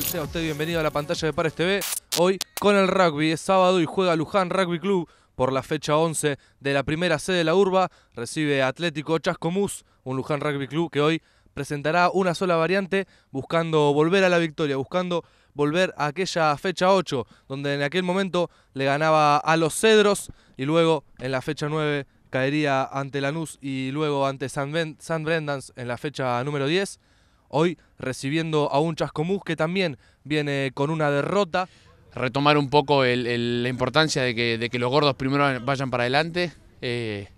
Sea usted bienvenido a la pantalla de Pares TV. Hoy con el rugby. Es sábado y juega Luján Rugby Club por la fecha 11 de la primera sede de la urba. Recibe Atlético Chascomús, un Luján Rugby Club que hoy presentará una sola variante buscando volver a la victoria, buscando volver a aquella fecha 8, donde en aquel momento le ganaba a los Cedros y luego en la fecha 9 caería ante Lanús y luego ante San, Brendans en la fecha número 10 hoy recibiendo a un Chascomús que también viene con una derrota. Retomar un poco la importancia de que, los gordos primero vayan para adelante, eh,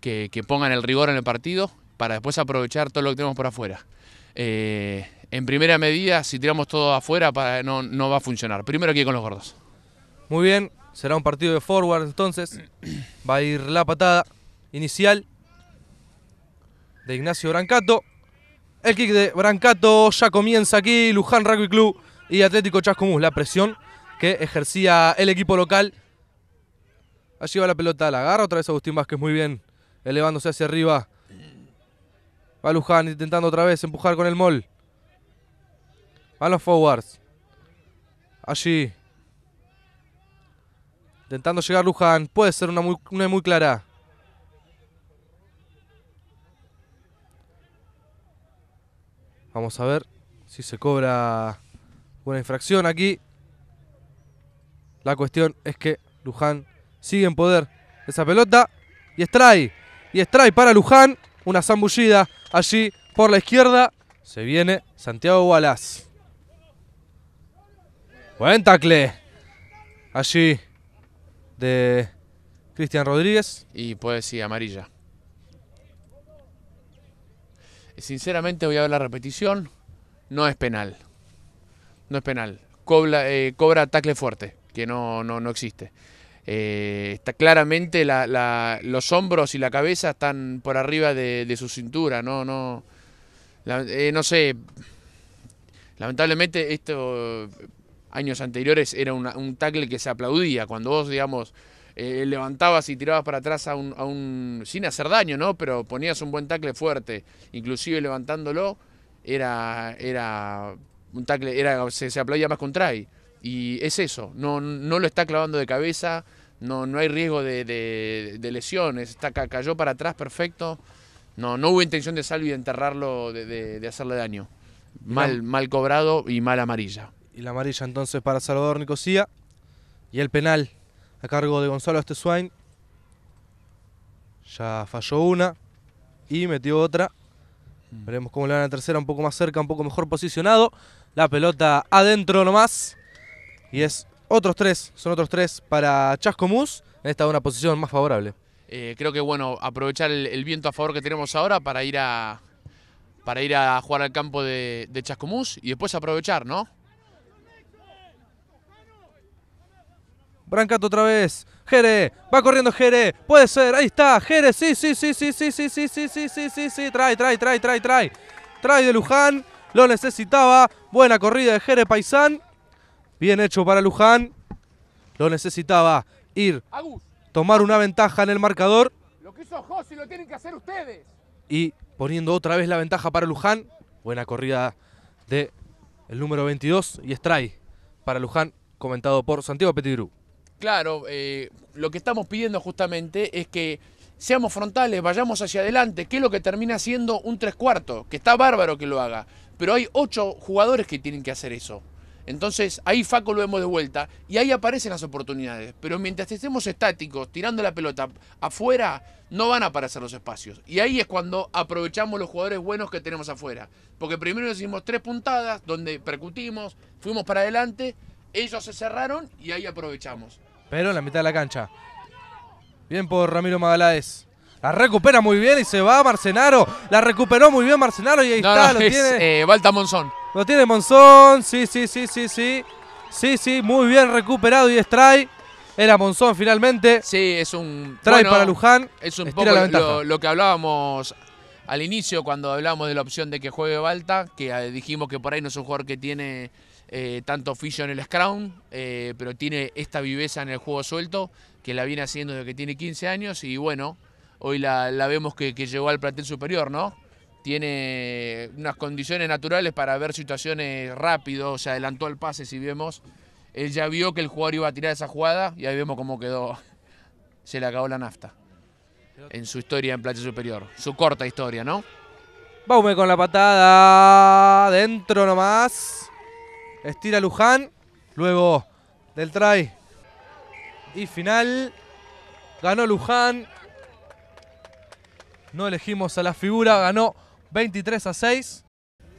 que, pongan el rigor en el partido para después aprovechar todo lo que tenemos por afuera. Eh, en primera medida, si tiramos todo afuera, no, no va a funcionar. Primero aquí con los gordos. Muy bien, será un partido de forward entonces. Va a ir la patada inicial de Ignacio Brancato. El kick de Brancato ya comienza aquí. Luján Rugby Club y Atlético Chascomús. La presión que ejercía el equipo local. Allí va la pelota, la agarra otra vez Agustín Vázquez muy bien, elevándose hacia arriba. Va Luján intentando otra vez empujar con el mol. Van los forwards. Allí. Intentando llegar Luján. Puede ser una muy, una muy clara. Vamos a ver si se cobra una infracción aquí. La cuestión es que Luján sigue en poder esa pelota. Y extrae. Y extrae para Luján. Una zambullida allí por la izquierda. Se viene Santiago Wallace. Buen tacle. Allí de Cristian Rodríguez. Y puede decir amarilla. Sinceramente voy a ver la repetición. No es penal. No es penal. Cobra, eh, cobra tacle fuerte, que no, no, no existe. Eh, está claramente los hombros y la cabeza están por arriba de, su cintura. No, no. Eh, no sé. Lamentablemente, esto años anteriores era un tackle que se aplaudía. Cuando vos, digamos, eh, levantabas y tirabas para atrás a un, sin hacer daño, ¿no? Pero ponías un buen tacle fuerte, inclusive levantándolo, era, era un tacle, era, se, aplaudía más con Y es eso, no, no lo está clavando de cabeza, no, no hay riesgo de, de, lesiones, está, cayó para atrás perfecto. No, no hubo intención de salvo y de enterrarlo, de, de hacerle daño. Mal, mal cobrado y mal amarilla. Y la amarilla entonces para Salvador Nicosía. Y el penal a cargo de Gonzalo Swain. Ya falló una y metió otra. Mm. Veremos cómo le van a la tercera, un poco más cerca, un poco mejor posicionado. La pelota adentro nomás. Y es otros tres, son otros tres para Chascomús. En esta una posición más favorable. Eh, creo que bueno, aprovechar el, viento a favor que tenemos ahora para ir a, para ir a jugar al campo de Chascomús y después aprovechar, ¿no? Brancato otra vez. Jere, va corriendo Jere, puede ser, ahí está, Jere, sí, sí, sí, sí, sí, sí, sí, sí, sí, sí, sí, sí, trae, trae, trae, trae, trae. Trae de Luján, lo necesitaba, buena corrida de Jere Paisán. Bien hecho para Luján, lo necesitaba ir, tomar una ventaja en el marcador. Lo que hizo José lo tienen que hacer ustedes. Y poniendo otra vez la ventaja para Luján, buena corrida de el número 22 y es para Luján, comentado por Santiago petirú Claro, eh, lo que estamos pidiendo justamente es que seamos frontales, vayamos hacia adelante, que es lo que termina siendo un tres cuartos, que está bárbaro que lo haga, pero hay ocho jugadores que tienen que hacer eso. Entonces ahí Faco lo vemos de vuelta y ahí aparecen las oportunidades. Pero mientras estemos estáticos, tirando la pelota afuera, no van a aparecer los espacios. Y ahí es cuando aprovechamos los jugadores buenos que tenemos afuera. Porque primero hicimos tres puntadas, donde percutimos, fuimos para adelante, ellos se cerraron y ahí aprovechamos pero en la mitad de la cancha. Bien por Ramiro Magaláez. La recupera muy bien y se va Marcenaro. La recuperó muy bien Marcenaro y ahí está, lo tiene. Eh, Balta Monzón. Lo tiene Monzón. Sí, sí, sí, sí, sí. Sí, sí, muy bien recuperado y es Era Monzón finalmente. Sí, es un. trae para Luján. Es un poco lo, lo, que hablábamos al inicio cuando hablábamos de la opción de que juegue Balta, que eh, dijimos que por ahí no es un jugador que tiene eh, tanto oficio en el scrum, eh, pero tiene esta viveza en el juego suelto, que la viene haciendo desde que tiene 15 años y bueno, hoy la, vemos que, llegó al plantel superior, ¿no? Tiene unas condiciones naturales para ver situaciones rápido, se adelantó al pase si vemos, él ya vio que el jugador iba a tirar esa jugada y ahí vemos cómo quedó, se le acabó la nafta en su historia en plantel superior, su corta historia, ¿no? Baume con la patada, dentro nomás. Estira Luján. Luego del try. Y final. Ganó Luján. No elegimos a la figura. Ganó 23 a 6.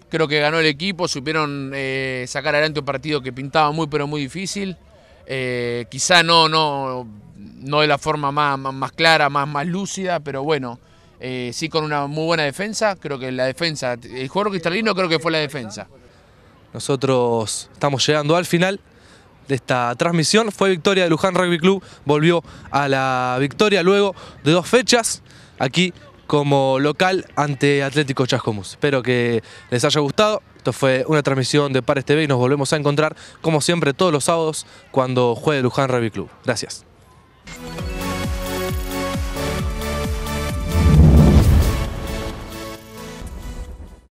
Creo que ganó el equipo. Supieron eh, sacar adelante un partido que pintaba muy pero muy difícil. Eh, quizá no, no, no de la forma más, clara, más, más lúcida, pero bueno. Eh, sí con una muy buena defensa. Creo que la defensa, el jugador cristalino creo que fue la defensa. Nosotros estamos llegando al final de esta transmisión. Fue victoria de Luján Rugby Club, volvió a la victoria luego de dos fechas aquí como local ante Atlético Chascomús. Espero que les haya gustado. Esto fue una transmisión de Pares TV y nos volvemos a encontrar como siempre todos los sábados cuando juegue Luján Rugby Club. Gracias.